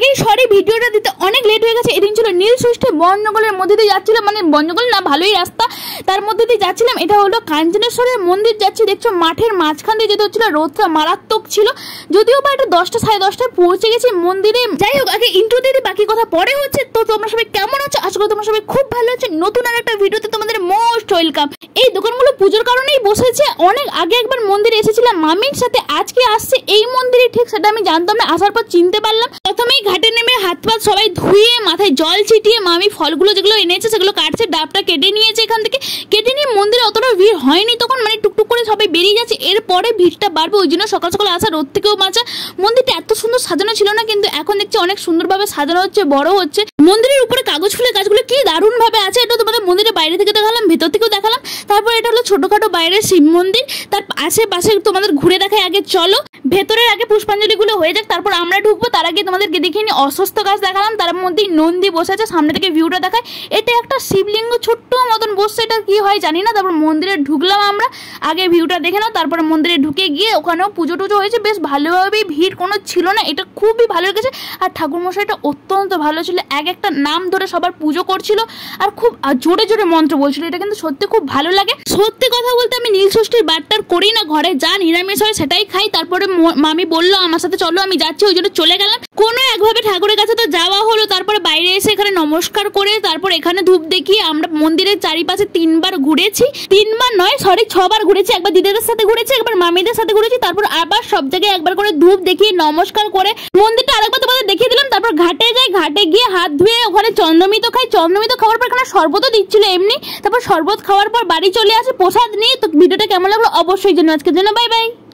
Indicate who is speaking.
Speaker 1: আগেই সরি ভিডিওটা দিতে অনেক লেট হয়ে গেছে এদিন ছিল নীল সৃষ্টি বন জঙ্গলের মধ্যে দিয়ে যাচ্ছিলাম মানে বন জঙ্গল না ভালোই রাস্তা তার মধ্যে দিয়ে যাচ্ছিলাম এটা হলো কাঞ্চনেশ্বরের মন্দির যাচ্ছি দেখছো মাঠের মাঝখান দিয়ে যেতে হচ্ছিল রোদটা মারাত্মক ছিল যদিও বা এটা দশটা সাড়ে দশটায় পৌঁছে গেছি মন্দিরে যাই হোক আগে ইন্টু দিদি বাকি কথা পরে হচ্ছে তো তোমরা সবাই কেমন আছো আজকে তোমার তোমরা সবাই খুব ভালো আছে নতুন আর একটা ভিডিওতে তোমাদের মোস্ট ওয়েলকাম এই দোকানগুলো পুজোর কারণেই বসেছে অনেক আগে একবার মন্দিরে এসেছিলাম মামির সাথে আজকে আসছে এই মন্দিরে ঠিক সেটা আমি জানতাম না আসার পর চিনতে পারলাম প্রথমেই ফাত সবাই ধুয়ে মাথায় জল ছিটিয়ে মামি ফলগুলো যেগুলো এনেছে সেগুলো কাটছে ডাবটা কেটে নিয়েছে এখান থেকে কেটে নিয়ে মন্দিরে অতটা ভিড় হয়নি তখন মানে টুকটুক করে সবাই বেরিয়ে যাচ্ছে এরপরে ভিড়টা বাড়বে ওই জন্য সকাল সকাল আসা রোদ থেকেও বাঁচা মন্দিরটা এত সুন্দর সাজানো ছিল না কিন্তু এখন দেখছি অনেক সুন্দরভাবে সাজানো হচ্ছে বড় হচ্ছে মন্দিরের উপরে কাগজ ফুলের কাজগুলো কি দারুণভাবে আছে এটা তোমাদের মন্দিরের বাইরে থেকে দেখালাম ভেতর থেকেও দেখালাম তারপর এটা হলো ছোটোখাটো বাইরের শিব মন্দির তার আশেপাশে তোমাদের ঘুরে দেখায় আগে চলো ভেতরের আগে পুষ্পাঞ্জলিগুলো হয়ে যাক তারপর আমরা ঢুকবো তার আগে তোমাদেরকে দেখে নি অসুস্থ গাছ দেখালাম তার মধ্যেই নন্দী বসে আছে সামনে থেকে ভিউটা দেখায় এটা একটা শিবলিঙ্গ ছোট্ট মতন বসছে এটা কি হয় জানি না তারপর মন্দিরে ঢুকলাম আমরা আগে ভিউটা দেখে নাও তারপরে মন্দিরে ঢুকে গিয়ে ওখানেও পুজো টুজো হয়েছে বেশ ভালোভাবেই ভিড় কোনো ছিল না এটা খুবই ভালো লেগেছে আর ঠাকুরমশাইটা অত্যন্ত ভালো ছিল এক একটা নাম ধরে সবার পুজো করছিল আর খুব জোরে জোরে মন্ত্র বলছিল এটা কিন্তু সত্যি খুব ভালো লাগে সত্যি কথা বলতে আমি নীল ষষ্ঠীর বারটার করি না ঘরে যা নিরামিষ হয় সেটাই খাই তারপরে মামি বললো আমার সাথে চলো আমি যাচ্ছি ওই জন্য চলে গেলাম কোনো একভাবে ঠাকুরের কাছে তো যাওয়া হলো তারপর বাইরে এসে এখানে নমস্কার করে তারপর এখানে ধূপ দেখিয়ে আমরা মন্দিরের চারিপাশে তিনবার ঘুরেছি তিনবার নয় সরি ছবার ঘুরেছি একবার দিদিদের সাথে ঘুরেছি একবার মামিদের সাথে ঘুরেছি তারপর আবার সব জায়গায় একবার করে ধূপ দেখিয়ে নমস্কার করে মন্দিরটা আরেকবার তোমাদের দেখিয়ে দিলাম তারপর ঘাটে যাই ঘাটে গিয়ে হাত ধুয়ে ওখানে চন্দ্রমিত খাই চন্দ্রমিত খাওয়ার পর এখানে শরবতও দিচ্ছিল এমনি তারপর শরবত খাওয়ার পর বাড়ি চলে আসে প্রসাদ নিয়ে তো ভিডিওটা কেমন লাগলো অবশ্যই জন্য আজকের জন্য বাই বাই